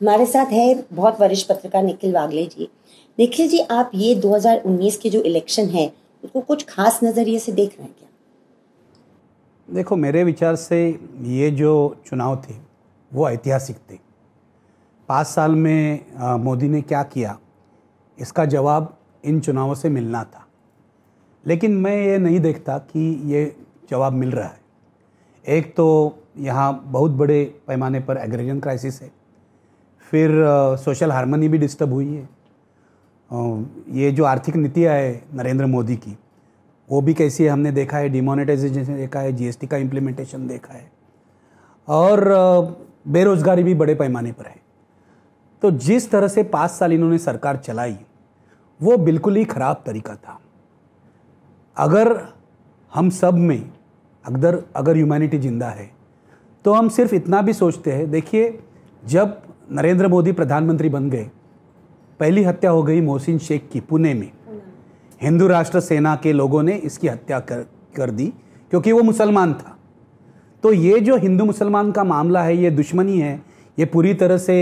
हमारे साथ है बहुत वरिष्ठ पत्रकार निखिल वागले जी निखिल जी आप ये 2019 के जो इलेक्शन है उसको कुछ खास नज़रिए से देख रहे हैं क्या देखो मेरे विचार से ये जो चुनाव थे वो ऐतिहासिक थे पाँच साल में मोदी ने क्या किया इसका जवाब इन चुनावों से मिलना था लेकिन मैं ये नहीं देखता कि ये जवाब मिल रहा है एक तो यहाँ बहुत बड़े पैमाने पर एग्रेजन क्राइसिस है फिर सोशल हारमोनी भी डिस्टर्ब हुई है ये जो आर्थिक नीतियाँ है नरेंद्र मोदी की वो भी कैसी है हमने देखा है डिमोनेटाइजेशन देखा है जीएसटी का इम्प्लीमेंटेशन देखा है और बेरोज़गारी भी बड़े पैमाने पर है तो जिस तरह से पाँच साल इन्होंने सरकार चलाई वो बिल्कुल ही ख़राब तरीका था अगर हम सब में अगर अगर ह्यूमैनिटी ज़िंदा है तो हम सिर्फ इतना भी सोचते हैं देखिए जब नरेंद्र मोदी प्रधानमंत्री बन गए पहली हत्या हो गई मोहसिन शेख की पुणे में हिंदू राष्ट्र सेना के लोगों ने इसकी हत्या कर कर दी क्योंकि वो मुसलमान था तो ये जो हिंदू मुसलमान का मामला है ये दुश्मनी है ये पूरी तरह से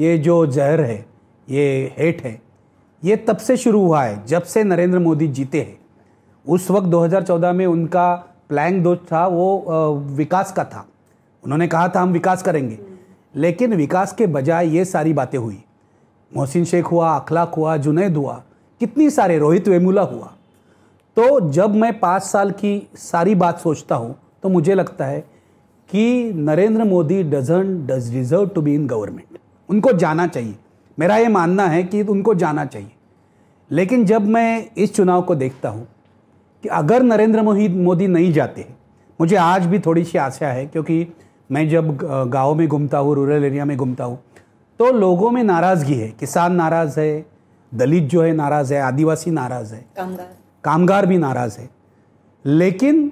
ये जो जहर है ये हेट है ये तब से शुरू हुआ है जब से नरेंद्र मोदी जीते हैं उस वक्त 2014 में उनका प्लैंग दो था वो विकास का था उन्होंने कहा था हम विकास करेंगे लेकिन विकास के बजाय ये सारी बातें हुई मोहसिन शेख हुआ अखलाक हुआ जुनेद हुआ कितनी सारे रोहित वेमुला हुआ तो जब मैं पाँच साल की सारी बात सोचता हूँ तो मुझे लगता है कि Narendra Modi doesn't does deserve to be in government उनको जाना चाहिए मेरा ये मानना है कि उनको जाना चाहिए लेकिन जब मैं इस चुनाव को देखता हूँ कि अगर नरेंद्र मोदी नहीं जाते मुझे आज भी थोड़ी सी आशा है क्योंकि मैं जब गाँव में घूमता हूँ रूरल एरिया में घूमता हूँ तो लोगों में नाराज़गी है किसान नाराज़ है दलित जो है नाराज़ है आदिवासी नाराज़ है कामगार कामगार भी नाराज़ है लेकिन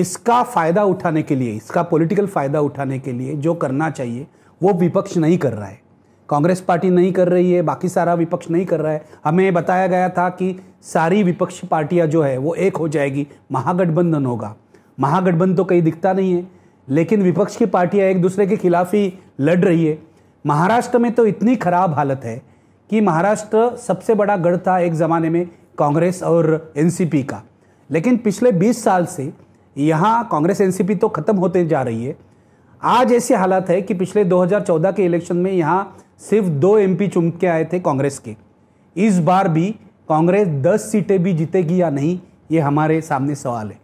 इसका फ़ायदा उठाने के लिए इसका पॉलिटिकल फ़ायदा उठाने के लिए जो करना चाहिए वो विपक्ष नहीं कर रहा है कांग्रेस पार्टी नहीं कर रही है बाकी सारा विपक्ष नहीं कर रहा है हमें बताया गया था कि सारी विपक्ष पार्टियां जो है वो एक हो जाएगी महागठबंधन होगा महागठबंधन तो कहीं दिखता नहीं है लेकिन विपक्ष की पार्टियां एक दूसरे के खिलाफ ही लड़ रही है महाराष्ट्र में तो इतनी खराब हालत है कि महाराष्ट्र सबसे बड़ा गढ़ था एक ज़माने में कांग्रेस और एनसीपी का लेकिन पिछले 20 साल से यहाँ कांग्रेस एनसीपी तो ख़त्म होते जा रही है आज ऐसी हालत है कि पिछले 2014 के इलेक्शन में यहाँ सिर्फ दो एम पी के आए थे कांग्रेस के इस बार भी कांग्रेस 10 सीटें भी जीतेगी या नहीं ये हमारे सामने सवाल है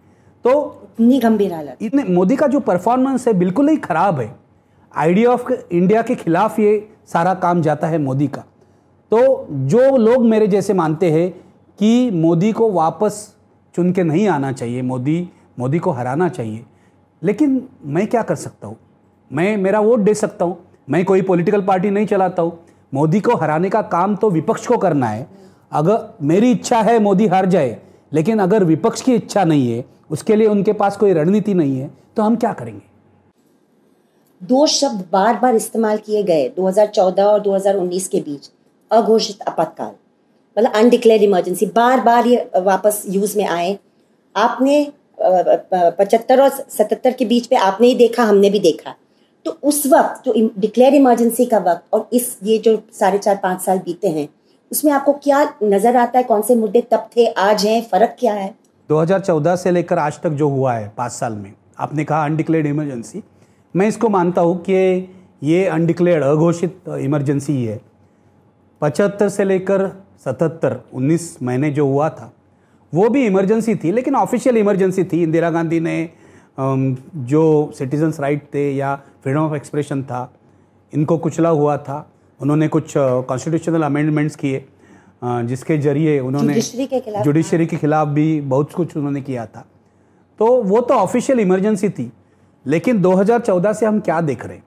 तो इतनी गंभीर हालत इतने मोदी का जो परफॉर्मेंस है बिल्कुल ही खराब है आइडिया ऑफ इंडिया के खिलाफ ये सारा काम जाता है मोदी का तो जो लोग मेरे जैसे मानते हैं कि मोदी को वापस चुन के नहीं आना चाहिए मोदी मोदी को हराना चाहिए लेकिन मैं क्या कर सकता हूँ मैं मेरा वोट दे सकता हूँ मैं कोई पॉलिटिकल पार्टी नहीं चलाता हूँ मोदी को हराने का काम तो विपक्ष को करना है अगर मेरी इच्छा है मोदी हार जाए लेकिन अगर विपक्ष की इच्छा नहीं है उसके लिए उनके पास कोई रणनीति नहीं है तो हम क्या करेंगे दो शब्द बार बार इस्तेमाल किए गए 2014 और 2019 के बीच अघोषित आपातकाल मतलब अनडिक्लेयर इमरजेंसी बार बार ये वापस यूज में आए आपने पचहत्तर और सतहत्तर के बीच पे आपने ही देखा हमने भी देखा तो उस वक्त जो डिक्लेयर इमरजेंसी का वक्त और इस ये जो साढ़े चार पाँच साल बीते हैं उसमें आपको क्या नजर आता है कौन से मुद्दे तब थे आज हैं फर्क क्या है 2014 से लेकर आज तक जो हुआ है पाँच साल में आपने कहा अनडिक्लेयर्ड इमरजेंसी मैं इसको मानता हूँ कि ये अनडिक्लेयर्ड अघोषित इमरजेंसी ही है पचहत्तर से लेकर सतहत्तर उन्नीस महीने जो हुआ था वो भी इमरजेंसी थी लेकिन ऑफिशियल इमरजेंसी थी इंदिरा गांधी ने जो सिटीजन्स राइट थे या फ्रीडम ऑफ एक्सप्रेशन था इनको कुचला हुआ था उन्होंने कुछ कॉन्स्टिट्यूशनल अमेंडमेंट्स किए जिसके जरिए उन्होंने जुडिशरी हाँ। के खिलाफ भी बहुत कुछ उन्होंने किया था तो वो तो ऑफिशियल इमरजेंसी थी लेकिन 2014 से हम क्या देख रहे हैं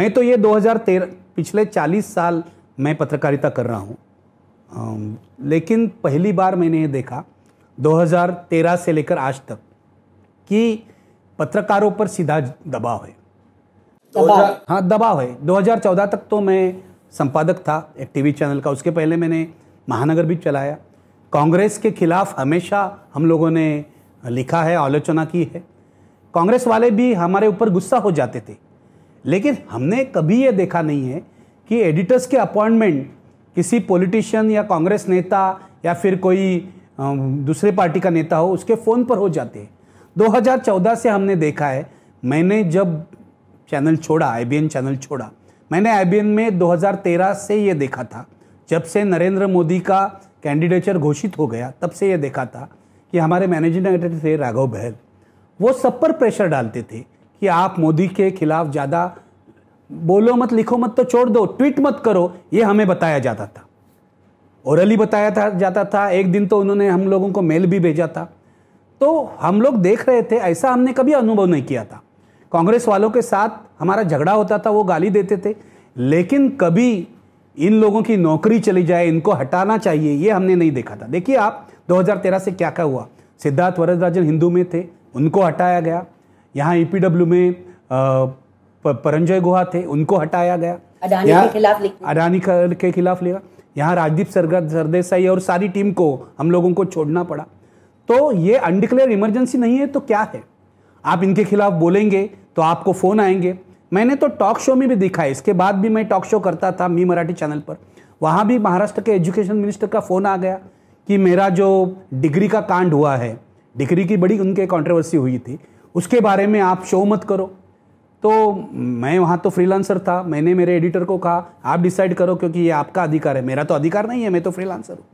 मैं तो ये 2013 पिछले 40 साल मैं पत्रकारिता कर रहा हूँ लेकिन पहली बार मैंने ये देखा 2013 से लेकर आज तक कि पत्रकारों पर सीधा दबाव है दबाव हाँ दबाव है 2014 तक तो मैं संपादक था एक टीवी चैनल का उसके पहले मैंने महानगर भी चलाया कांग्रेस के खिलाफ हमेशा हम लोगों ने लिखा है आलोचना की है कांग्रेस वाले भी हमारे ऊपर गुस्सा हो जाते थे लेकिन हमने कभी ये देखा नहीं है कि एडिटर्स के अपॉइंटमेंट किसी पॉलिटिशियन या कांग्रेस नेता या फिर कोई दूसरे पार्टी का नेता हो उसके फ़ोन पर हो जाते हैं 2014 से हमने देखा है मैंने जब चैनल छोड़ा आई चैनल छोड़ा मैंने आई में 2013 से ये देखा था जब से नरेंद्र मोदी का कैंडिडेचर घोषित हो गया तब से ये देखा था कि हमारे मैनेजिंग डायरेक्टर थे राघव बहल वो सब पर प्रेशर डालते थे कि आप मोदी के खिलाफ ज़्यादा बोलो मत लिखो मत तो छोड़ दो ट्वीट मत करो ये हमें बताया जाता था ओरली बताया था जाता था एक दिन तो उन्होंने हम लोगों को मेल भी भेजा था तो हम लोग देख रहे थे ऐसा हमने कभी अनुभव नहीं किया था कांग्रेस वालों के साथ हमारा झगड़ा होता था वो गाली देते थे लेकिन कभी इन लोगों की नौकरी चली जाए इनको हटाना चाहिए ये हमने नहीं देखा था देखिए आप 2013 से क्या क्या हुआ सिद्धार्थ वरदराजन हिंदू में थे उनको हटाया गया यहाँ ईपीडब्ल्यू e में परंजय गुहा थे उनको हटाया गया अडानी के खिलाफ अडानी के खिलाफ लिया यहाँ राजदीप सर सरदेसाई और सारी टीम को हम लोगों को छोड़ना पड़ा तो ये अनडिक्लेयर इमरजेंसी नहीं है तो क्या है आप इनके खिलाफ बोलेंगे तो आपको फ़ोन आएंगे मैंने तो टॉक शो में भी दिखा है इसके बाद भी मैं टॉक शो करता था मी मराठी चैनल पर वहाँ भी महाराष्ट्र के एजुकेशन मिनिस्टर का फ़ोन आ गया कि मेरा जो डिग्री का कांड हुआ है डिग्री की बड़ी उनके कंट्रोवर्सी हुई थी उसके बारे में आप शो मत करो तो मैं वहाँ तो फ्रीलांसर था मैंने मेरे एडिटर को कहा आप डिसाइड करो क्योंकि ये आपका अधिकार है मेरा तो अधिकार नहीं है मैं तो फ्रीलांसर हूँ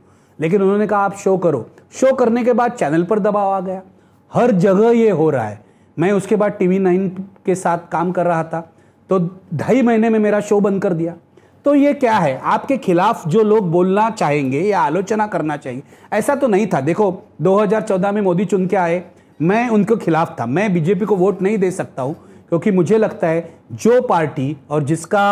लेकिन उन्होंने कहा आप शो करो शो करने के बाद चैनल पर दबाव आ गया हर जगह ये हो रहा है मैं उसके बाद टीवी नाइन के साथ काम कर रहा था तो ढाई महीने में मेरा शो बंद कर दिया तो ये क्या है आपके खिलाफ जो लोग बोलना चाहेंगे या आलोचना करना चाहिए ऐसा तो नहीं था देखो 2014 में मोदी चुन के आए मैं उनके खिलाफ था मैं बीजेपी को वोट नहीं दे सकता हूँ क्योंकि मुझे लगता है जो पार्टी और जिसका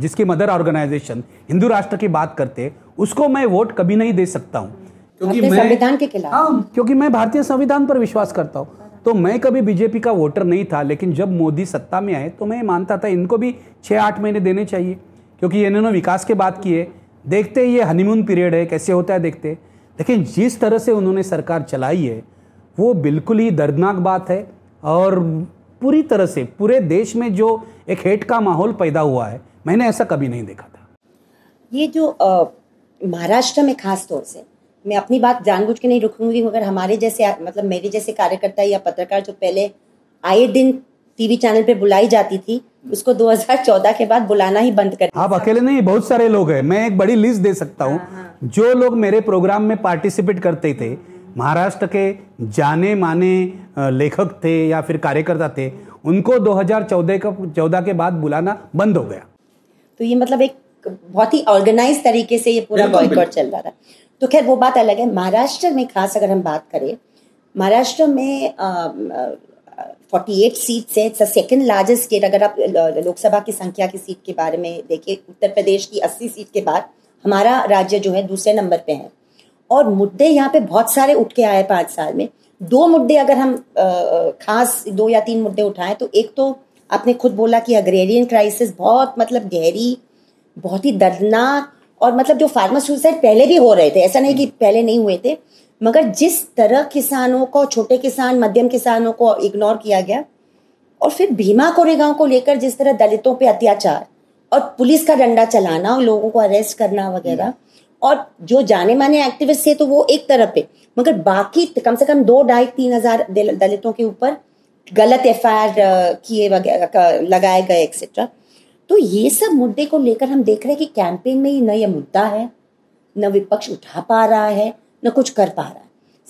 जिसकी मदर ऑर्गेनाइजेशन हिंदू राष्ट्र की बात करते उसको मैं वोट कभी नहीं दे सकता हूँ क्योंकि मैं संविधान के खिलाफ हाँ क्योंकि मैं भारतीय संविधान पर विश्वास करता हूँ तो मैं कभी बीजेपी का वोटर नहीं था लेकिन जब मोदी सत्ता में आए तो मैं मानता था इनको भी छः आठ महीने देने चाहिए क्योंकि इन्होंने विकास के बात किए देखते ये हनीमून पीरियड है कैसे होता है देखते लेकिन जिस तरह से उन्होंने सरकार चलाई है वो बिल्कुल ही दर्दनाक बात है और पूरी तरह से पूरे देश में जो एक हेट का माहौल पैदा हुआ है मैंने ऐसा कभी नहीं देखा था ये जो महाराष्ट्र में खास तौर से मैं अपनी बात जानबूझ के नहीं रुकूंगी मगर हमारे जैसे मतलब मेरे जैसे कार्यकर्ता या पत्रकार जो पहले आए दिन टीवी चैनल पे बुलाई जाती थी उसको 2014 के बाद बुलाना ही बंद कर आप अकेले नहीं बहुत सारे लोग हैं मैं एक बड़ी लिस्ट दे सकता हूँ हाँ, हाँ। जो लोग मेरे प्रोग्राम में पार्टिसिपेट करते थे महाराष्ट्र के जाने माने लेखक थे या फिर कार्यकर्ता थे उनको 2014 का चौदह के बाद बुलाना बंद हो गया तो ये मतलब एक बहुत ही ऑर्गेनाइज तरीके से ये पूरा बॉयकॉट चल रहा था तो खैर वो बात अलग है महाराष्ट्र में खास अगर हम बात करें महाराष्ट्र में फोर्टी एट सीट्स है इट्स सेकेंड लार्जेस्ट स्टेट अगर आप लोकसभा की संख्या की सीट के बारे में देखें उत्तर प्रदेश की अस्सी सीट के बाद हमारा राज्य जो है दूसरे नंबर पे है और मुद्दे यहाँ पे बहुत सारे उठ के आए पाँच साल में दो मुद्दे अगर हम खास दो या तीन मुद्दे उठाएं तो एक तो आपने खुद बोला कि अग्रेरियन क्राइसिस बहुत मतलब गहरी बहुत ही दर्दनाक और मतलब जो फार्मर सुसाइड पहले भी हो रहे थे ऐसा नहीं कि हम्म। पहले नहीं हुए थे मगर जिस तरह किसानों को छोटे किसान मध्यम किसानों को इग्नोर किया गया और फिर भीमा कोरेगांव को लेकर जिस तरह दलितों पे अत्याचार और पुलिस का डंडा चलाना और लोगों को अरेस्ट करना वगैरह हम्म। और जो जाने माने एक्टिविस्ट थे तो वो एक तरफ पे मगर बाकी कम से कम दो ढाई तीन हजार दलितों के ऊपर गलत एफ किए वगैरह लगाए गए एक्सेट्रा तो ये सब मुद्दे को लेकर हम देख रहे हैं कि कैंपेन में ही न यह मुद्दा है न विपक्ष उठा पा रहा है न कुछ कर पा रहा है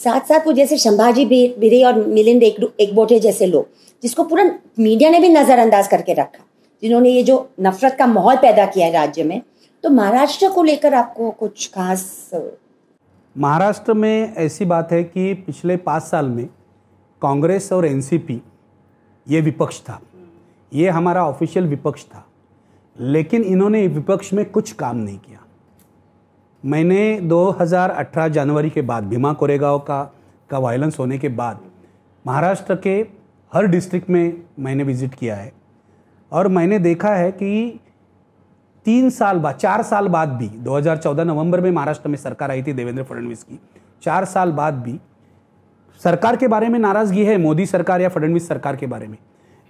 साथ साथ वो जैसे संभाजी बिरे और मिलिंद एक, एक बोटे जैसे लोग जिसको पूरा मीडिया ने भी नज़रअंदाज करके रखा जिन्होंने ये जो नफरत का माहौल पैदा किया है राज्य में तो महाराष्ट्र को लेकर आपको कुछ खास महाराष्ट्र में ऐसी बात है कि पिछले पाँच साल में कांग्रेस और एनसीपी ये विपक्ष था ये हमारा ऑफिशियल विपक्ष था लेकिन इन्होंने विपक्ष में कुछ काम नहीं किया मैंने 2018 जनवरी के बाद भीमा कोरेगांव का का वायलेंस होने के बाद महाराष्ट्र के हर डिस्ट्रिक्ट में मैंने विज़िट किया है और मैंने देखा है कि तीन साल बाद चार साल बाद भी 2014 नवंबर में महाराष्ट्र में सरकार आई थी देवेंद्र फडणवीस की चार साल बाद भी सरकार के बारे में नाराज़गी है मोदी सरकार या फडणवीस सरकार के बारे में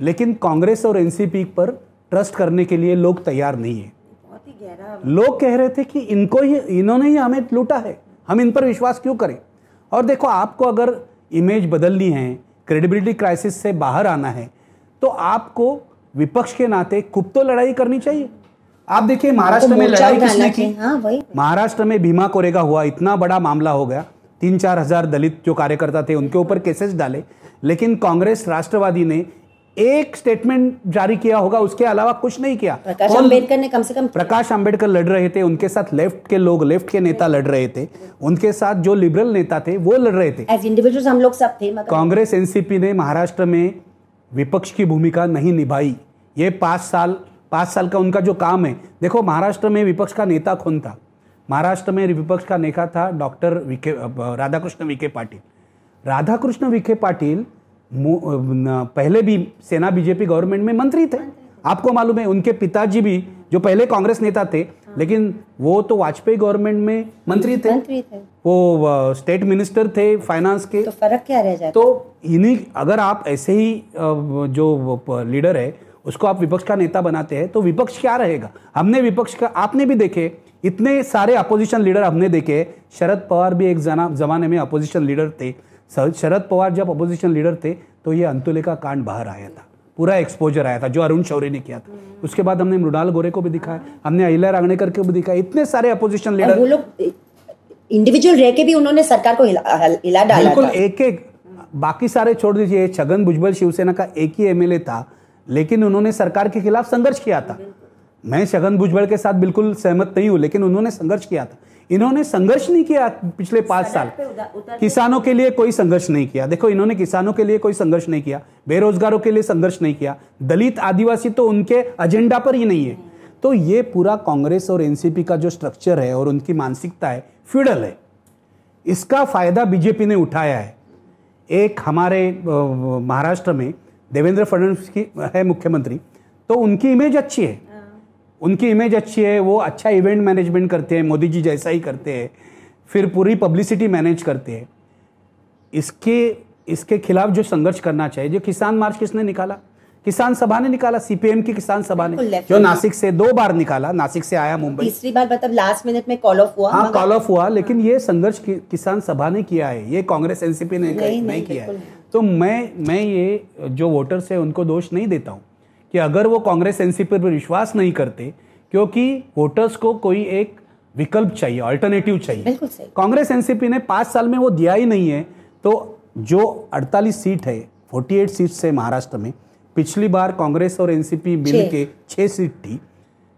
लेकिन कांग्रेस और एनसीपी पर ट्रस्ट करने के लिए लोग तैयार नहीं है मतलब लोग कह रहे थे कि इनको ही इन्होंने ही हमें लूटा है हम इन पर विश्वास क्यों करें और देखो आपको अगर इमेज बदलनी है क्रेडिबिलिटी क्राइसिस से बाहर आना है तो आपको विपक्ष के नाते खुद तो लड़ाई करनी चाहिए आप देखिए महाराष्ट्र में लड़ाई किसने की हाँ, महाराष्ट्र में भीमा कोरेगा हुआ इतना बड़ा मामला हो गया तीन चार हजार दलित जो कार्यकर्ता थे उनके ऊपर केसेस डाले लेकिन कांग्रेस राष्ट्रवादी ने एक स्टेटमेंट जारी किया होगा उसके अलावा कुछ नहीं किया प्रकाश अंबेडकर ने कम से कम प्रकाश अंबेडकर लड़ रहे थे उनके साथ लेफ्ट के लोग लेफ्ट के नेता लड़ रहे थे उनके साथ जो लिबरल नेता थे वो लड़ रहे थे एज इंडिविजुअल्स हम लोग सब थे मतलब कांग्रेस एनसीपी ने महाराष्ट्र में विपक्ष की भूमिका नहीं निभाई ये पांच साल पांच साल का उनका जो काम है देखो महाराष्ट्र में विपक्ष का नेता कौन था महाराष्ट्र में विपक्ष का नेता था डॉक्टर विखे राधाकृष्ण विखे पाटिल राधाकृष्ण विखे पाटिल पहले भी सेना बीजेपी गवर्नमेंट में मंत्री थे आपको मालूम है उनके पिताजी भी जो पहले कांग्रेस नेता थे लेकिन वो तो वाजपेयी गवर्नमेंट में मंत्री थे, मंत्री थे। वो स्टेट मिनिस्टर थे फाइनेंस के तो फर्क क्या रह जाता तो इन्हीं अगर आप ऐसे ही जो लीडर है उसको आप विपक्ष का नेता बनाते हैं तो विपक्ष क्या रहेगा हमने विपक्ष का आपने भी देखे इतने सारे अपोजिशन लीडर हमने देखे शरद पवार भी एक जमाने में अपोजिशन लीडर थे शरद पवार जब अपोजिशन लीडर थे तो ये का कांड बाहर आया था पूरा एक्सपोजर आया था जो अरुण शौरी ने किया था उसके बाद हमने मृणाल गोरे को भी दिखाया हमने अहिला रागणेकर को भी दिखाया इतने सारे अपोजिशन लीडर लोग इंडिविजुअल रह के भी उन्होंने सरकार को हिला, हिला डाला बिल्कुल एक एक बाकी सारे छोड़ दीजिए छगन भुजबल शिवसेना का एक ही एमएलए था लेकिन उन्होंने सरकार के खिलाफ संघर्ष किया था मैं छगन भुजबल के साथ बिल्कुल सहमत नहीं हूँ लेकिन उन्होंने संघर्ष किया था इन्होंने संघर्ष नहीं किया पिछले पांच साल किसानों के लिए कोई संघर्ष नहीं किया देखो इन्होंने किसानों के लिए कोई संघर्ष नहीं किया बेरोजगारों के लिए संघर्ष नहीं किया दलित आदिवासी तो उनके एजेंडा पर ही नहीं है तो ये पूरा कांग्रेस और एनसीपी का जो स्ट्रक्चर है और उनकी मानसिकता है फ्यूडल है इसका फायदा बीजेपी ने उठाया है एक हमारे महाराष्ट्र में देवेंद्र फडणवीस की है मुख्यमंत्री तो उनकी इमेज अच्छी है उनकी इमेज अच्छी है वो अच्छा इवेंट मैनेजमेंट करते हैं मोदी जी जैसा ही करते हैं फिर पूरी पब्लिसिटी मैनेज करते हैं इसके इसके खिलाफ जो संघर्ष करना चाहिए जो किसान मार्च किसने निकाला किसान सभा ने निकाला सीपीएम की किसान सभा ने जो नासिक से दो बार निकाला नासिक से आया मुंबई तीसरी बार मतलब लास्ट मिनट में कॉल ऑफ हुआ हाँ कॉल ऑफ हुआ लेकिन हाँ। ये संघर्ष कि, किसान सभा ने किया है ये कांग्रेस एनसीपी ने नहीं, नहीं, नहीं किया है तो मैं मैं ये जो वोटर्स है उनको दोष नहीं देता हूँ कि अगर वो कांग्रेस एनसी पर विश्वास नहीं करते क्योंकि वोटर्स को कोई एक विकल्प चाहिए ऑल्टरनेटिव चाहिए कांग्रेस एनसीपी ने पांच साल में वो दिया ही नहीं है तो जो 48 सीट है 48 सीट से महाराष्ट्र में पिछली बार कांग्रेस और एनसीपी मिल के छह सीट थी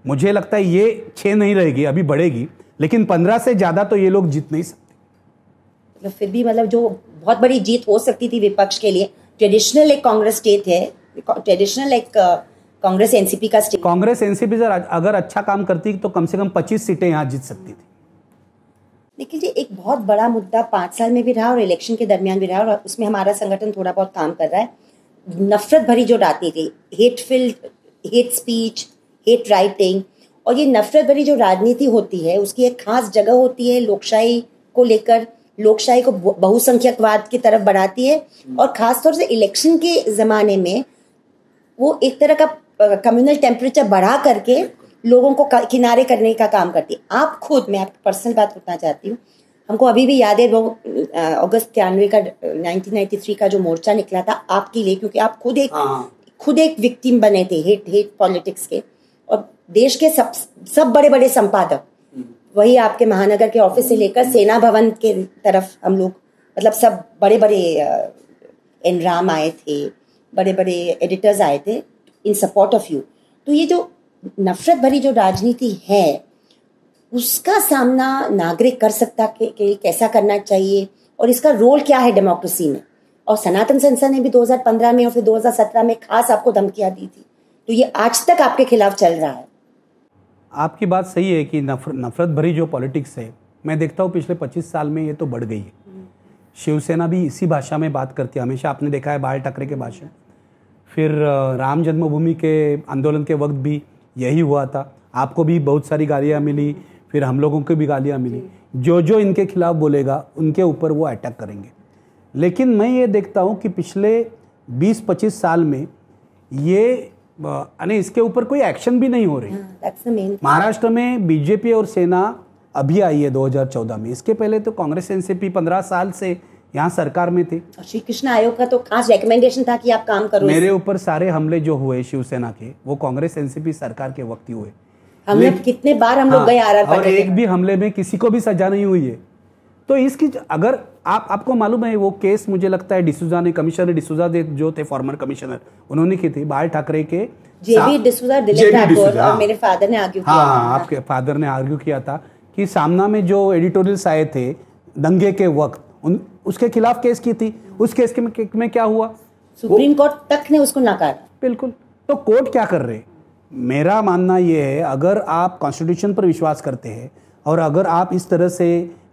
मुझे लगता है ये छह नहीं रहेगी अभी बढ़ेगी लेकिन पंद्रह से ज़्यादा तो ये लोग जीत नहीं सकते तो फिर भी मतलब जो बहुत बड़ी जीत हो सकती थी विपक्ष के लिए ट्रेडिशनल एक कांग्रेस स्टेट है ट्रेडिशनल एक कांग्रेस एनसीपी का कांग्रेस एनसीपी सर अगर अच्छा काम करती तो कम से कम पच्चीस सीटें यहाँ जीत सकती थी देखिए जी एक बहुत बड़ा मुद्दा पाँच साल में भी रहा और इलेक्शन के दरमियान भी रहा और उसमें हमारा संगठन थोड़ा बहुत काम कर रहा है नफरत भरी जो राजनीति hate filled hate speech hate writing और ये नफरत भरी जो राजनीति होती है उसकी एक खास जगह होती है लोकशाही को लेकर लोकशाही को बहुसंख्यकवाद की तरफ बढ़ाती है और खासतौर से इलेक्शन के ज़माने में वो एक तरह का कम्युनल टेम्परेचर बढ़ा करके लोगों को किनारे करने का काम करती है आप खुद मैं आपकी पर्सनल बात बताना चाहती हूँ हमको अभी भी याद है वो अगस्त तिरानवे का 1993 का जो मोर्चा निकला था आपके लिए क्योंकि आप खुद एक हाँ, हाँ। खुद एक विक्टिम बने थे हेट हेट पॉलिटिक्स के और देश के सब सब बड़े बड़े संपादक हम्म। वही आपके महानगर के ऑफिस से हम्म। लेकर सेना भवन के तरफ हम लोग मतलब सब बड़े बड़े एनराम आए थे बड़े बड़े एडिटर्स आए थे इन सपोर्ट ऑफ यू तो ये जो नफरत भरी जो राजनीति है उसका सामना नागरिक कर सकता कि कैसा करना चाहिए और इसका रोल क्या है डेमोक्रेसी में और सनातन संस्था ने भी 2015 में और फिर 2017 में खास आपको धमकियाँ दी थी तो ये आज तक आपके खिलाफ चल रहा है आपकी बात सही है कि नफर, नफरत भरी जो पॉलिटिक्स है मैं देखता हूँ पिछले 25 साल में ये तो बढ़ गई है शिवसेना भी इसी भाषा में बात करती है हमेशा आपने देखा है बाल ठाकरे के भाषण फिर राम जन्मभूमि के आंदोलन के वक्त भी यही हुआ था आपको भी बहुत सारी गालियाँ मिली फिर हम लोगों को भी गालियाँ मिली जो जो इनके खिलाफ बोलेगा उनके ऊपर वो अटैक करेंगे लेकिन मैं ये देखता हूँ कि पिछले 20-25 साल में ये यानी इसके ऊपर कोई एक्शन भी नहीं हो रही हाँ, महाराष्ट्र में बीजेपी और सेना अभी आई है 2014 में इसके पहले तो कांग्रेस एनसीपी 15 साल से यहाँ सरकार में थे श्री कृष्ण आयोग का तो खास रिकमेंडेशन था कि आप काम करो मेरे ऊपर सारे हमले जो हुए शिवसेना के वो कांग्रेस एनसीपी सरकार के वक्त ही हुए हमने कितने बार हम लोग हाँ, गए आर और एक भी हमले में किसी को भी सजा नहीं हुई है तो इसकी अगर आप आपको मालूम है वो केस मुझे लगता है डिसूजा ने कमिश्नर डिसूजा जो थे फॉर्मर कमिश्नर उन्होंने की थी बाल ठाकरे के जेबी डिसूजा दिलीप ठाकुर और मेरे फादर ने आर्ग्यू किया हाँ आपके फादर ने आर्ग्यू किया था कि सामना में जो एडिटोरियल्स आए थे दंगे के वक्त उन उसके खिलाफ केस की थी उस केस के में, क्या हुआ सुप्रीम कोर्ट तक ने उसको नकार बिल्कुल तो कोर्ट क्या कर रहे मेरा मानना यह है अगर आप कॉन्स्टिट्यूशन पर विश्वास करते हैं और अगर आप इस तरह से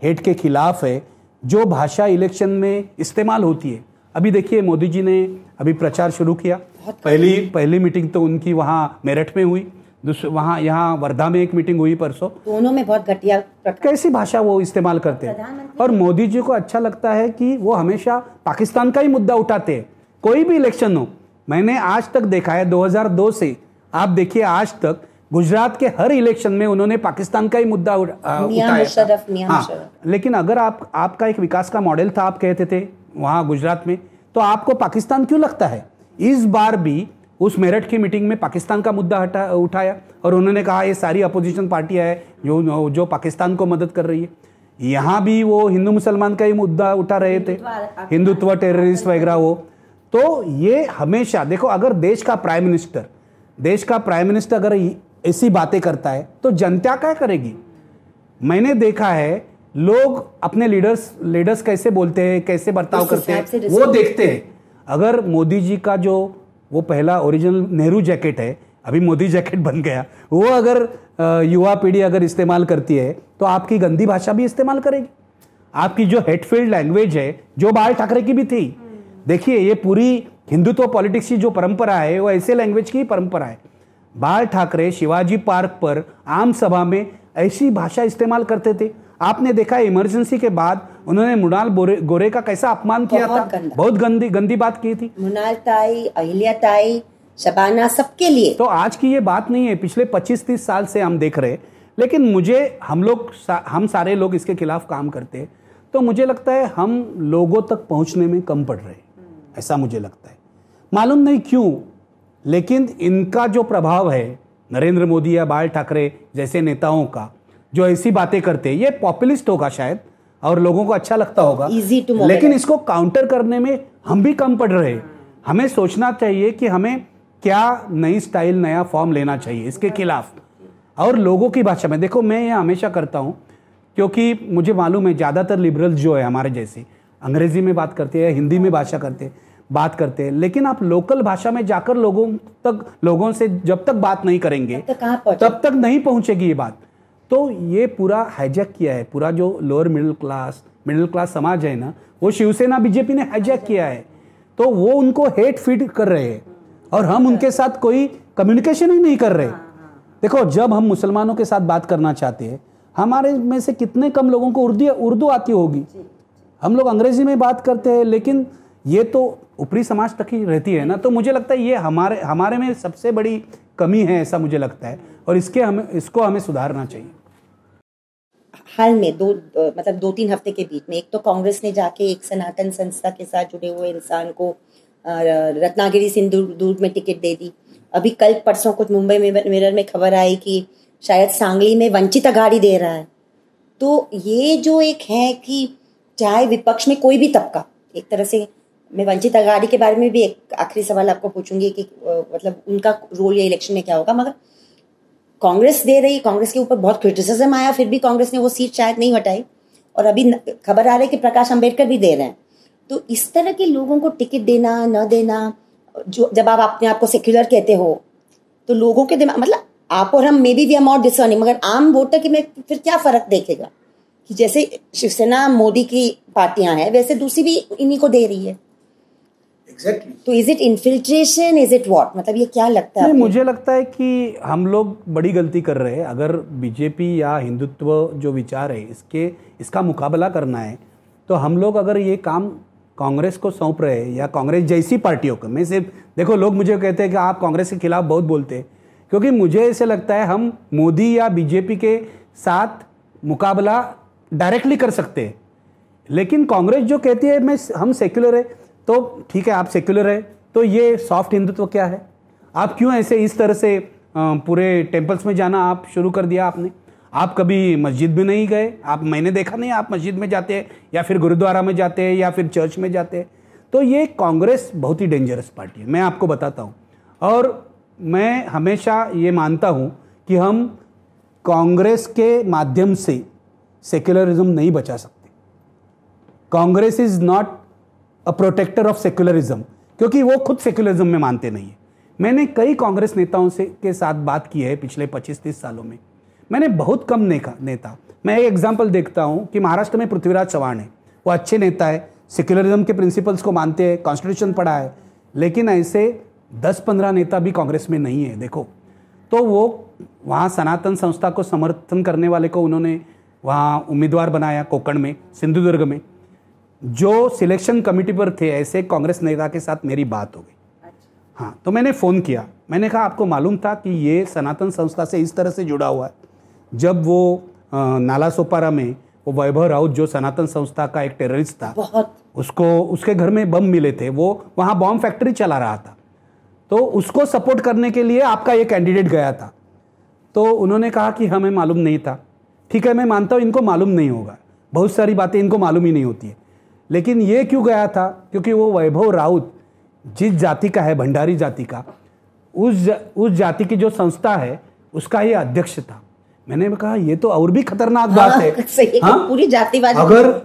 हेट के खिलाफ है जो भाषा इलेक्शन में इस्तेमाल होती है अभी देखिए मोदी जी ने अभी प्रचार शुरू किया पहली पहली मीटिंग तो उनकी वहाँ मेरठ में हुई दूसरे वहाँ यहाँ वर्धा में एक मीटिंग हुई परसों दोनों में बहुत घटिया कैसी भाषा वो इस्तेमाल करते हैं और मोदी जी को अच्छा लगता है कि वो हमेशा पाकिस्तान का ही मुद्दा उठाते हैं कोई भी इलेक्शन हो मैंने आज तक देखा है 2002 से आप देखिए आज तक गुजरात के हर इलेक्शन में उन्होंने पाकिस्तान का ही मुद्दा उठाया हाँ, लेकिन अगर आप आपका एक विकास का मॉडल था आप कहते थे वहाँ गुजरात में तो आपको पाकिस्तान क्यों लगता है इस बार भी उस मेरठ की मीटिंग में पाकिस्तान का मुद्दा हटा उठाया और उन्होंने कहा ये सारी अपोजिशन पार्टियाँ हैं जो जो पाकिस्तान को मदद कर रही है यहाँ भी वो हिंदू मुसलमान का ही मुद्दा उठा रहे थे हिंदुत्व टेररिस्ट वगैरह वो तो ये हमेशा देखो अगर देश का प्राइम मिनिस्टर देश का प्राइम मिनिस्टर अगर ऐसी बातें करता है तो जनता क्या करेगी मैंने देखा है लोग अपने लीडर्स लीडर्स कैसे बोलते हैं कैसे बर्ताव करते हैं वो देखते हैं अगर मोदी जी का जो वो पहला ओरिजिनल नेहरू जैकेट है अभी मोदी जैकेट बन गया वो अगर युवा पीढ़ी अगर इस्तेमाल करती है तो आपकी गंदी भाषा भी इस्तेमाल करेगी आपकी जो हेटफील्ड लैंग्वेज है जो बाल ठाकरे की भी थी देखिए ये पूरी हिंदुत्व पॉलिटिक्स की जो परंपरा है वो ऐसे लैंग्वेज की परंपरा है बाल ठाकरे शिवाजी पार्क पर आम सभा में ऐसी भाषा इस्तेमाल करते थे आपने देखा इमरजेंसी के बाद उन्होंने मृणाल गोरे का कैसा अपमान किया था बहुत गंदी गंदी बात की थी मृणाल ताई अहिल्या ताई शबाना सबके लिए तो आज की ये बात नहीं है पिछले 25-30 साल से हम देख रहे लेकिन मुझे हम लोग हम सारे लोग इसके खिलाफ काम करते हैं तो मुझे लगता है हम लोगों तक पहुंचने में कम पड़ रहे ऐसा मुझे लगता है मालूम नहीं क्यों लेकिन इनका जो प्रभाव है नरेंद्र मोदी या बाल ठाकरे जैसे नेताओं का जो ऐसी बातें करते ये पॉपुलिस्ट होगा शायद और लोगों को अच्छा लगता होगा लेकिन इसको काउंटर करने में हम भी कम पड़ रहे हाँ। हमें सोचना चाहिए कि हमें क्या नई स्टाइल नया फॉर्म लेना चाहिए इसके हाँ। खिलाफ और लोगों की भाषा में देखो मैं ये हमेशा करता हूँ क्योंकि मुझे मालूम है ज़्यादातर लिबरल जो है हमारे जैसे अंग्रेजी में बात करते हैं हिंदी में भाषा करते हैं बात करते हैं लेकिन आप लोकल भाषा में जाकर लोगों तक लोगों से जब तक बात नहीं करेंगे तब तक, तब तक नहीं पहुंचेगी ये बात तो ये पूरा हाईजैक किया है पूरा जो lower middle class middle class समाज है ना वो शिवसेना बीजेपी ने हाईजैक किया है तो वो उनको हेट फीड कर रहे हैं और हम उनके साथ कोई कम्युनिकेशन ही नहीं कर रहे हाँ, हाँ। देखो जब हम मुसलमानों के साथ बात करना चाहते हैं हमारे में से कितने कम लोगों को उर्दू उर्दू आती होगी हम लोग अंग्रेजी में बात करते हैं लेकिन ये तो ऊपरी समाज तक ही रहती है ना तो मुझे लगता है ये हमारे हमारे में सबसे बड़ी कमी है ऐसा मुझे लगता है और इसके हमें इसको हमें सुधारना चाहिए हाल में दो मतलब दो तीन हफ्ते के बीच में एक तो कांग्रेस ने जाके एक सनातन संस्था के साथ जुड़े हुए इंसान को रत्नागिरी सिंधु में टिकट दे दी अभी कल परसों कुछ मुंबई में मिरर में खबर आई कि शायद सांगली में वंचित अगाड़ी दे रहा है तो ये जो एक है कि चाहे विपक्ष में कोई भी तबका एक तरह से मैं वंचित अगाड़ी के बारे में भी एक आखिरी सवाल आपको पूछूंगी कि मतलब उनका रोल या इलेक्शन में क्या होगा मगर कांग्रेस दे रही कांग्रेस के ऊपर बहुत क्रिटिसिज्म आया फिर भी कांग्रेस ने वो सीट शायद नहीं हटाई और अभी खबर आ रही है कि प्रकाश अंबेडकर भी दे रहे हैं तो इस तरह के लोगों को टिकट देना न देना जो जब आप अपने आप को सेक्युलर कहते हो तो लोगों के दिमाग मतलब आप और हम मे बी वी एम और डिसर्निंग मगर आम वोटर के में फिर क्या फ़र्क देखेगा कि जैसे शिवसेना मोदी की पार्टियां हैं वैसे दूसरी भी इन्हीं को दे रही है तो is it infiltration is it what मतलब ये क्या लगता है मुझे लगता है कि हम लोग बड़ी गलती कर रहे हैं अगर बीजेपी या हिंदुत्व जो विचार है इसके इसका मुकाबला करना है तो हम लोग अगर ये काम कांग्रेस को सौंप रहे हैं या कांग्रेस जैसी पार्टियों को मैं सिर्फ देखो लोग मुझे कहते हैं कि आप कांग्रेस के खिलाफ बहुत बोलते हैं क्योंकि मुझे ऐसे लगता है हम मोदी या बीजेपी के साथ मुकाबला डायरेक्टली कर सकते हैं लेकिन कांग्रेस जो कहती है मैं हम सेक्युलर है तो ठीक है आप सेक्युलर है तो ये सॉफ्ट हिंदुत्व क्या है आप क्यों ऐसे इस तरह से पूरे टेम्पल्स में जाना आप शुरू कर दिया आपने आप कभी मस्जिद में नहीं गए आप मैंने देखा नहीं आप मस्जिद में जाते हैं या फिर गुरुद्वारा में जाते हैं या फिर चर्च में जाते हैं तो ये कांग्रेस बहुत ही डेंजरस पार्टी है मैं आपको बताता हूँ और मैं हमेशा ये मानता हूँ कि हम कांग्रेस के माध्यम से सेक्युलरिज्म नहीं बचा सकते Congress is not a protector of secularism क्योंकि वो खुद सेक्युलरिज्म में मानते नहीं है मैंने कई कांग्रेस नेताओं से के साथ बात की है पिछले 25-30 सालों में मैंने बहुत कम नेका नेता मैं एक एग्जाम्पल देखता हूँ कि महाराष्ट्र में पृथ्वीराज चौहान है वो अच्छे नेता है सेक्युलरिज्म के प्रिंसिपल्स को मानते हैं कॉन्स्टिट्यूशन पढ़ा है लेकिन ऐसे दस पंद्रह नेता भी कांग्रेस में नहीं है देखो तो वो वहाँ सनातन संस्था को समर्थन करने वाले को उन्होंने वहाँ उम्मीदवार बनाया कोकण में सिंधुदुर्ग में जो सिलेक्शन कमेटी पर थे ऐसे कांग्रेस नेता के साथ मेरी बात हो गई अच्छा। हाँ तो मैंने फ़ोन किया मैंने कहा आपको मालूम था कि ये सनातन संस्था से इस तरह से जुड़ा हुआ है जब वो नाला सोपारा में वो वैभव राउत जो सनातन संस्था का एक टेररिस्ट था बहुत उसको उसके घर में बम मिले थे वो वहाँ बॉम्ब फैक्ट्री चला रहा था तो उसको सपोर्ट करने के लिए आपका ये कैंडिडेट गया था तो उन्होंने कहा कि हमें मालूम नहीं था ठीक है मैं मानता हूँ इनको मालूम नहीं होगा बहुत सारी बातें इनको मालूम ही नहीं होती है लेकिन ये क्यों गया था क्योंकि वो वैभव राउत जिस जाति का है भंडारी जाति का उस जा, उस जाति की जो संस्था है उसका ये अध्यक्ष था मैंने कहा ये तो और भी खतरनाक हाँ, बात है सही हाँ? पूरी जातिवाद अगर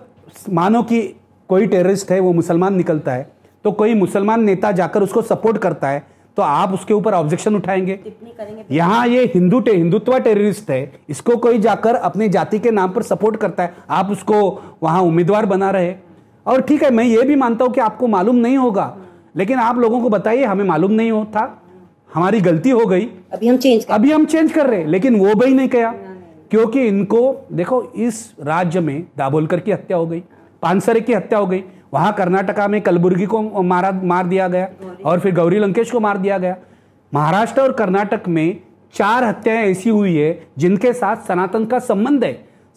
मानो कि कोई टेररिस्ट है वो मुसलमान निकलता है तो कोई मुसलमान नेता जाकर उसको सपोर्ट करता है तो आप उसके ऊपर ऑब्जेक्शन उठाएंगे यहाँ ये हिंदू टे हिंदुत्व टेररिस्ट है इसको कोई जाकर अपने जाति के नाम पर सपोर्ट करता है आप उसको वहाँ उम्मीदवार बना रहे और ठीक है मैं ये भी मानता हूँ कि आपको मालूम नहीं होगा लेकिन आप लोगों को बताइए हमें मालूम नहीं होता हमारी गलती हो गई अभी हम चेंज कर अभी हम चेंज कर रहे लेकिन वो भी नहीं कह क्योंकि इनको देखो इस राज्य में दाबोलकर की हत्या हो गई पानसरे की हत्या हो गई वहाँ कर्नाटका में कलबुर्गी को मारा मार दिया गया और फिर गौरी लंकेश को मार दिया गया महाराष्ट्र और कर्नाटक में चार हत्याएं ऐसी हुई है जिनके साथ सनातन का संबंध है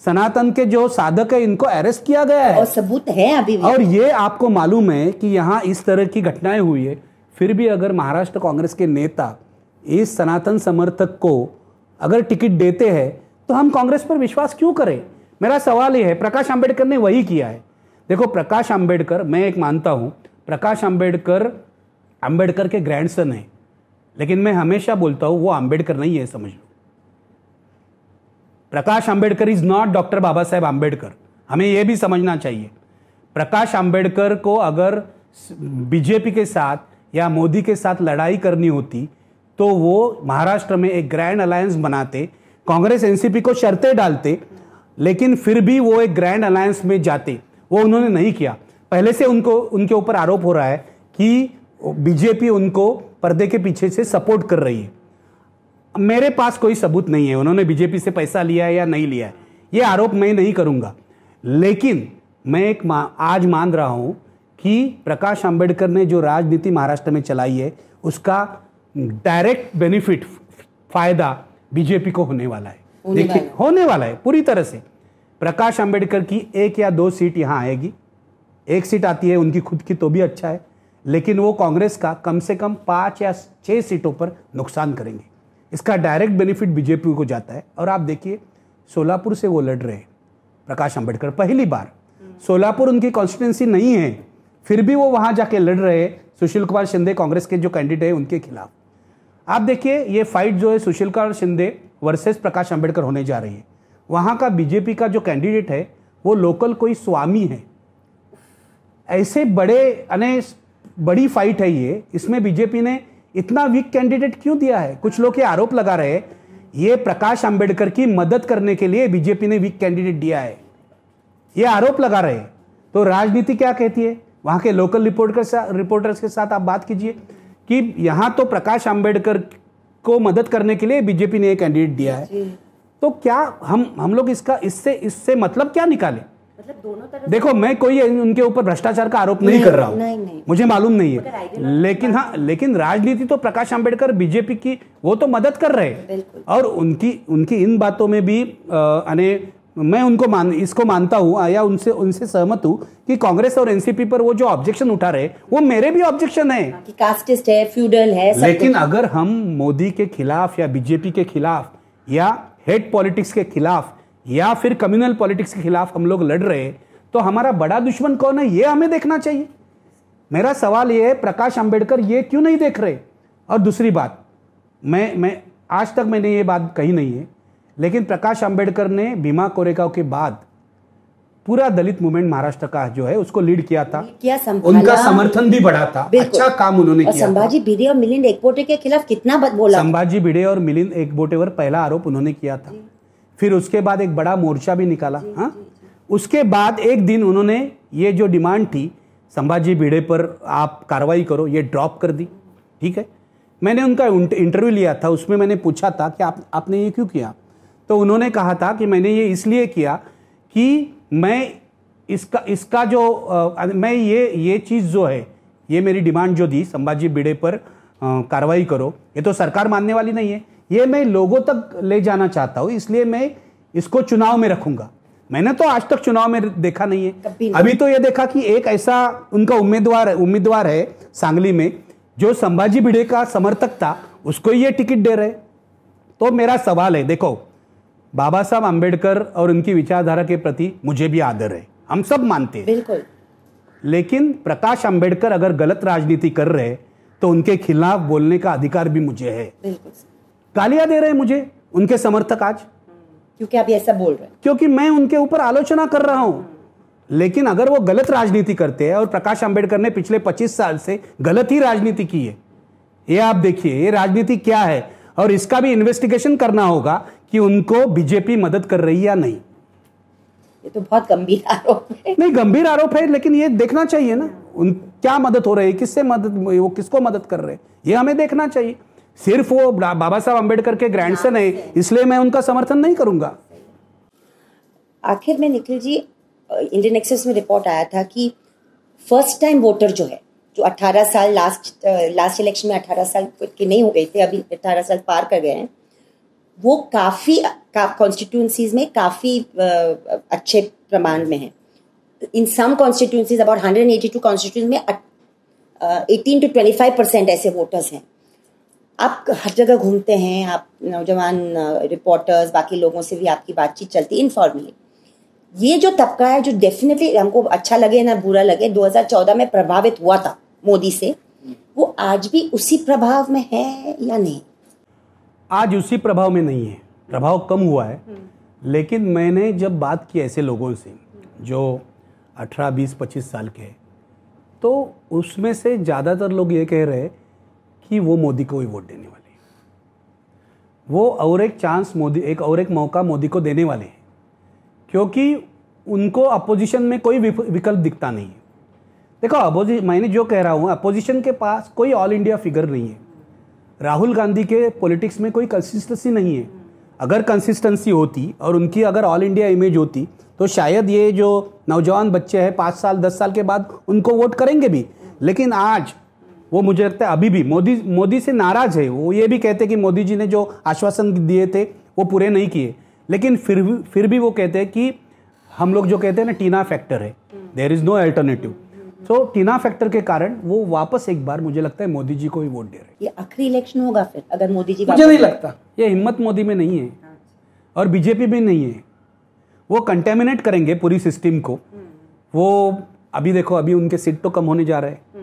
सनातन के जो साधक है इनको अरेस्ट किया गया है और सबूत है अभी भी और ये आपको मालूम है कि यहाँ इस तरह की घटनाएं हुई है फिर भी अगर महाराष्ट्र कांग्रेस के नेता इस सनातन समर्थक को अगर टिकट देते हैं तो हम कांग्रेस पर विश्वास क्यों करें मेरा सवाल ये है प्रकाश आंबेडकर ने वही किया है देखो प्रकाश आंबेडकर मैं एक मानता हूँ प्रकाश आंबेडकर आंबेडकर के ग्रैंडसन है लेकिन मैं हमेशा बोलता हूँ वो आंबेडकर नहीं है समझ लो Prakash Ambedkar is not doctor Baba Saheb Ambedkar हमें यह भी समझना चाहिए प्रकाश आंबेडकर को अगर बीजेपी के साथ या मोदी के साथ लड़ाई करनी होती तो वो महाराष्ट्र में एक ग्रैंड अलायंस बनाते कांग्रेस एनसीपी को शर्तें डालते लेकिन फिर भी वो एक ग्रैंड अलायंस में जाते वो उन्होंने नहीं किया पहले से उनको उनके ऊपर आरोप हो रहा है कि बीजेपी उनको पर्दे के पीछे से सपोर्ट कर रही है मेरे पास कोई सबूत नहीं है उन्होंने बीजेपी से पैसा लिया है या नहीं लिया है ये आरोप मैं नहीं करूंगा लेकिन मैं एक मा, आज मान रहा हूं कि प्रकाश आंबेडकर ने जो राजनीति महाराष्ट्र में चलाई है उसका डायरेक्ट बेनिफिट फायदा बीजेपी को होने वाला है देखिए होने वाला है पूरी तरह से प्रकाश अंबेडकर की एक या दो सीट यहाँ आएगी एक सीट आती है उनकी खुद की तो भी अच्छा है लेकिन वो कांग्रेस का कम से कम पाँच या छः सीटों पर नुकसान करेंगे इसका डायरेक्ट बेनिफिट बीजेपी को जाता है और आप देखिए सोलापुर से वो लड़ रहे हैं प्रकाश अंबेडकर पहली बार सोलापुर उनकी कॉन्स्टिट्यूंसी नहीं है फिर भी वो वहां जाके लड़ रहे सुशील कुमार शिंदे कांग्रेस के जो कैंडिडेट हैं उनके खिलाफ आप देखिए ये फाइट जो है सुशील कुमार शिंदे वर्सेस प्रकाश अंबेडकर होने जा रही है वहाँ का बीजेपी का जो कैंडिडेट है वो लोकल कोई स्वामी है ऐसे बड़े अने बड़ी फाइट है ये इसमें बीजेपी ने इतना वीक कैंडिडेट क्यों दिया है कुछ लोग ये आरोप लगा रहे ये प्रकाश अंबेडकर की मदद करने के लिए बीजेपी ने वीक कैंडिडेट दिया है ये आरोप लगा रहे तो राजनीति क्या कहती है वहां के लोकल रिपोर्टर रिपोर्टर्स के साथ आप बात कीजिए कि यहां तो प्रकाश आंबेडकर को मदद करने के लिए बीजेपी ने एक कैंडिडेट दिया है तो क्या हम हम लोग इसका इससे इससे मतलब क्या निकालें मतलब दोनों तरफ देखो मैं कोई उनके ऊपर भ्रष्टाचार का आरोप नहीं, नहीं कर रहा हूँ मुझे मालूम नहीं है लेकिन तो हाँ लेकिन राजनीति तो प्रकाश अम्बेडकर बीजेपी की वो तो मदद कर रहे हैं और उनकी उनकी इन बातों में भी मैं उनको मान इसको मानता हूँ या उनसे उनसे सहमत हूँ कि कांग्रेस और एनसीपी पर वो जो ऑब्जेक्शन उठा रहे वो मेरे भी ऑब्जेक्शन है हाँ, कि कास्टिस्ट है फ्यूडल है लेकिन अगर हम मोदी के खिलाफ या बीजेपी के खिलाफ या हेड पॉलिटिक्स के खिलाफ या फिर कम्युनल पॉलिटिक्स के खिलाफ हम लोग लड़ रहे तो हमारा बड़ा दुश्मन कौन है ये हमें देखना चाहिए मेरा सवाल ये है प्रकाश अंबेडकर ये क्यों नहीं देख रहे और दूसरी बात मैं मैं आज तक मैंने ये बात कही नहीं है लेकिन प्रकाश अंबेडकर ने भीमा कोरेगांव के बाद पूरा दलित मूवमेंट महाराष्ट्र का जो है उसको लीड किया था क्या उनका समर्थन भी बढ़ा था अच्छा काम उन्होंने किया संभाजी भिड़े और मिलिंद एकबोटे के खिलाफ कितना बोला संभाजी भिड़े और मिलिंद एकबोटे पर पहला आरोप उन्होंने किया था फिर उसके बाद एक बड़ा मोर्चा भी निकाला हाँ उसके बाद एक दिन उन्होंने ये जो डिमांड थी संभाजी भिड़े पर आप कार्रवाई करो ये ड्रॉप कर दी ठीक है मैंने उनका इंटरव्यू लिया था उसमें मैंने पूछा था कि आप आपने ये क्यों किया तो उन्होंने कहा था कि मैंने ये इसलिए किया कि मैं इसका इसका जो आ, मैं ये ये चीज़ जो है ये मेरी डिमांड जो दी संभाजी भिड़े पर कार्रवाई करो ये तो सरकार मानने वाली नहीं है ये मैं लोगों तक ले जाना चाहता हूँ इसलिए मैं इसको चुनाव में रखूंगा मैंने तो आज तक चुनाव में देखा नहीं है अभी तो ये देखा कि एक ऐसा उनका उम्मीदवार है उम्मीदवार है सांगली में जो संभाजी भिड़े का समर्थक था उसको ये टिकट दे रहे तो मेरा सवाल है देखो बाबा साहब अम्बेडकर और उनकी विचारधारा के प्रति मुझे भी आदर है हम सब मानते हैं लेकिन प्रकाश अंबेडकर अगर गलत राजनीति कर रहे तो उनके खिलाफ बोलने का अधिकार भी मुझे है बिल्कुल गालियां दे रहे हैं मुझे उनके समर्थक आज क्योंकि आप ऐसा बोल रहे हैं क्योंकि मैं उनके ऊपर आलोचना कर रहा हूं लेकिन अगर वो गलत राजनीति करते हैं और प्रकाश अंबेडकर ने पिछले 25 साल से गलत ही राजनीति की है ये आप देखिए ये राजनीति क्या है और इसका भी इन्वेस्टिगेशन करना होगा कि उनको बीजेपी मदद कर रही या नहीं ये तो बहुत गंभीर आरोप है नहीं गंभीर आरोप है लेकिन ये देखना चाहिए ना उन क्या मदद हो रही है किससे मदद वो किसको मदद कर रहे हैं ये हमें देखना चाहिए सिर्फ वो बाबा साहब अम्बेडकर के ग्रैंडसन हाँ, है इसलिए मैं उनका समर्थन नहीं करूंगा आखिर में निखिल जी इंडियन एक्सेस में रिपोर्ट आया था कि फर्स्ट टाइम वोटर जो है जो 18 साल लास्ट लास्ट इलेक्शन में 18 साल के नहीं हो गए थे अभी 18 साल पार कर गए हैं वो काफ़ी कॉन्स्टिट्यूंसीज में काफ़ी अच्छे प्रमाण में है in some constituencies about two constituencies में eighteen to twenty five percent ऐसे वोटर्स हैं आप हर जगह घूमते हैं आप नौजवान रिपोर्टर्स बाकी लोगों से भी आपकी बातचीत चलती है इनफॉर्मली ये जो तबका है जो डेफिनेटली हमको अच्छा लगे ना बुरा लगे 2014 में प्रभावित हुआ था मोदी से वो आज भी उसी प्रभाव में है या नहीं आज उसी प्रभाव में नहीं है प्रभाव कम हुआ है हम्म। लेकिन मैंने जब बात की ऐसे लोगों से जो 18, 20, 25 साल के तो उसमें से ज़्यादातर लोग ये कह रहे हैं कि वो मोदी को ही वोट देने वाले वो और एक चांस मोदी एक और एक मौका मोदी को देने वाले हैं क्योंकि उनको अपोजिशन में कोई विकल्प दिखता नहीं है देखो अपोजि मैंने जो कह रहा हूँ अपोजिशन के पास कोई ऑल इंडिया फिगर नहीं है राहुल गांधी के पॉलिटिक्स में कोई कंसिस्टेंसी नहीं है अगर कंसिस्टेंसी होती और उनकी अगर ऑल इंडिया इमेज होती तो शायद ये जो नौजवान बच्चे हैं पाँच साल दस साल के बाद उनको वोट करेंगे भी लेकिन आज वो मुझे लगता है अभी भी मोदी मोदी से नाराज है वो ये भी कहते हैं कि मोदी जी ने जो आश्वासन दिए थे वो पूरे नहीं किए लेकिन फिर भी फिर भी वो कहते हैं कि हम लोग जो कहते हैं ना टीना फैक्टर है there is no alternative so TINA factor के कारण वो वापस एक बार मुझे लगता है मोदी जी को ही वोट दे रहे हैं ये आखिरी इलेक्शन होगा फिर अगर मोदी जी मुझे नहीं लगता ये हिम्मत मोदी में नहीं है और बीजेपी में नहीं है वो कंटेमिनेट करेंगे पूरी सिस्टम को वो अभी देखो अभी उनके सीट तो कम होने जा रहे हैं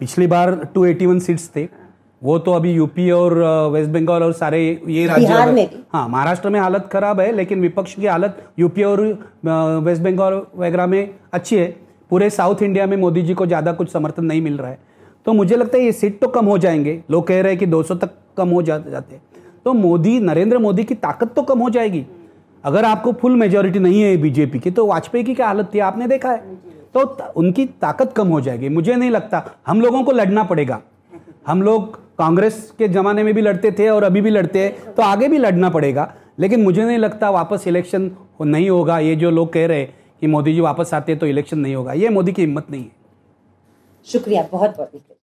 पिछली बार 281 सीट्स थे वो तो अभी यूपी और वेस्ट बंगाल और सारे ये राज्य हाँ महाराष्ट्र में हालत खराब है लेकिन विपक्ष की हालत यूपी और वेस्ट बंगाल वगैरह में अच्छी है पूरे साउथ इंडिया में मोदी जी को ज़्यादा कुछ समर्थन नहीं मिल रहा है तो मुझे लगता है ये सीट तो कम हो जाएंगे लोग कह रहे हैं कि 200 तक कम हो जा, जाते तो मोदी नरेंद्र मोदी की ताकत तो कम हो जाएगी अगर आपको फुल मेजोरिटी नहीं है बीजेपी की तो वाजपेयी की क्या हालत थी आपने देखा है तो उनकी ताकत कम हो जाएगी मुझे नहीं लगता हम लोगों को लड़ना पड़ेगा हम लोग कांग्रेस के ज़माने में भी लड़ते थे और अभी भी लड़ते हैं तो आगे भी लड़ना पड़ेगा लेकिन मुझे नहीं लगता वापस इलेक्शन हो नहीं होगा ये जो लोग कह रहे हैं कि मोदी जी वापस आते हैं तो इलेक्शन नहीं होगा ये मोदी की हिम्मत नहीं है शुक्रिया बहुत बहुत